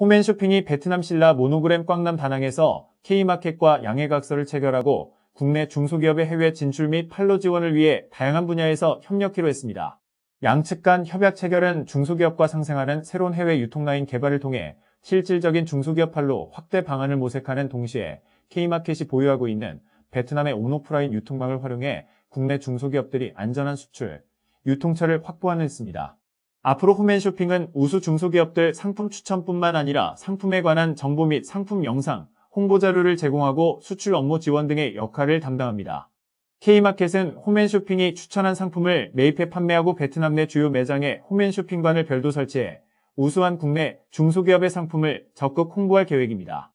홈앤쇼핑이 베트남 신라 모노그램 꽝남 다낭에서 K마켓과 양해각서를 체결하고 국내 중소기업의 해외 진출 및 판로 지원을 위해 다양한 분야에서 협력기로 했습니다. 양측 간 협약 체결은 중소기업과 상생하는 새로운 해외 유통라인 개발을 통해 실질적인 중소기업 판로 확대 방안을 모색하는 동시에 K마켓이 보유하고 있는 베트남의 온오프라인 유통망을 활용해 국내 중소기업들이 안전한 수출, 유통처를 확보하는 했습니다. 앞으로 홈앤쇼핑은 우수 중소기업들 상품 추천뿐만 아니라 상품에 관한 정보 및 상품 영상, 홍보 자료를 제공하고 수출 업무 지원 등의 역할을 담당합니다. K마켓은 홈앤쇼핑이 추천한 상품을 매입해 판매하고 베트남 내 주요 매장에 홈앤쇼핑관을 별도 설치해 우수한 국내 중소기업의 상품을 적극 홍보할 계획입니다.